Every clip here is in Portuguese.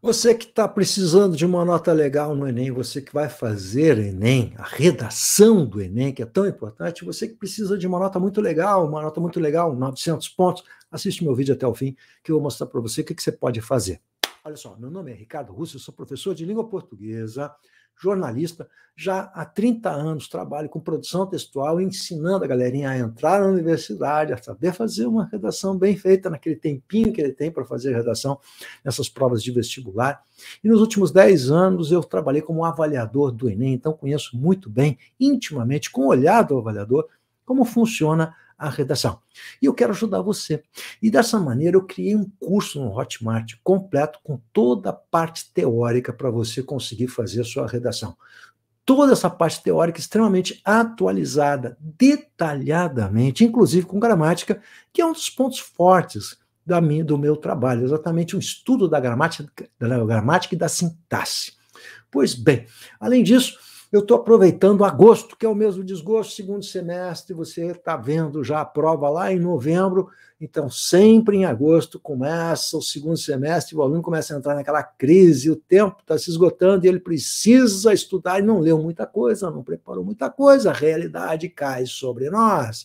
Você que está precisando de uma nota legal no Enem, você que vai fazer Enem, a redação do Enem, que é tão importante, você que precisa de uma nota muito legal, uma nota muito legal, 900 pontos, assiste meu vídeo até o fim, que eu vou mostrar para você o que, que você pode fazer. Olha só, meu nome é Ricardo Russo, eu sou professor de língua portuguesa, jornalista, já há 30 anos trabalho com produção textual, ensinando a galerinha a entrar na universidade, a saber fazer uma redação bem feita naquele tempinho que ele tem para fazer redação nessas provas de vestibular. E nos últimos 10 anos eu trabalhei como avaliador do Enem, então conheço muito bem, intimamente, com o olhar do avaliador, como funciona a a redação. E eu quero ajudar você. E dessa maneira eu criei um curso no Hotmart completo com toda a parte teórica para você conseguir fazer a sua redação. Toda essa parte teórica extremamente atualizada, detalhadamente, inclusive com gramática, que é um dos pontos fortes da minha, do meu trabalho, exatamente um estudo da gramática, da gramática e da sintaxe. Pois bem, além disso, eu estou aproveitando agosto, que é o mesmo desgosto, segundo semestre, você está vendo já a prova lá em novembro, então sempre em agosto começa o segundo semestre, o aluno começa a entrar naquela crise, o tempo está se esgotando e ele precisa estudar e não leu muita coisa, não preparou muita coisa, a realidade cai sobre nós.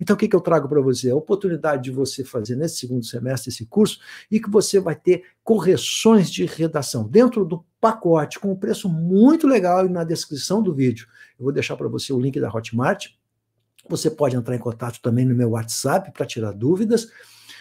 Então, o que, que eu trago para você? A oportunidade de você fazer nesse segundo semestre esse curso e que você vai ter correções de redação dentro do pacote com um preço muito legal e na descrição do vídeo eu vou deixar para você o link da Hotmart. Você pode entrar em contato também no meu WhatsApp para tirar dúvidas.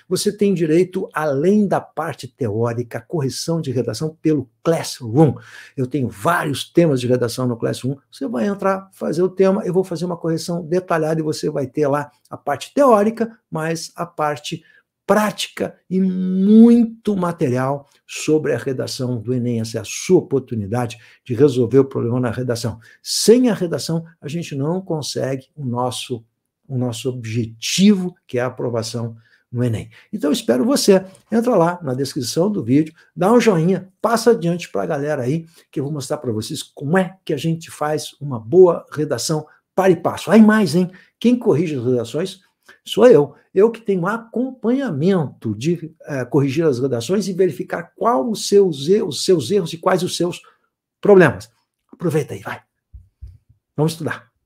Você tem direito, além da parte teórica, correção de redação pelo Classroom. Eu tenho vários temas de redação no Classroom. Você vai entrar, fazer o tema, eu vou fazer uma correção detalhada e você vai ter lá a parte teórica, mais a parte prática e muito material sobre a redação do Enem. Essa é a sua oportunidade de resolver o problema na redação. Sem a redação, a gente não consegue o nosso, o nosso objetivo, que é a aprovação no Enem. Então, espero você. Entra lá na descrição do vídeo, dá um joinha, passa adiante para a galera aí, que eu vou mostrar para vocês como é que a gente faz uma boa redação para e passo. Aí mais, hein? Quem corrige as redações sou eu. Eu que tenho acompanhamento de é, corrigir as redações e verificar quais os seus, os seus erros e quais os seus problemas. Aproveita aí, vai. Vamos estudar.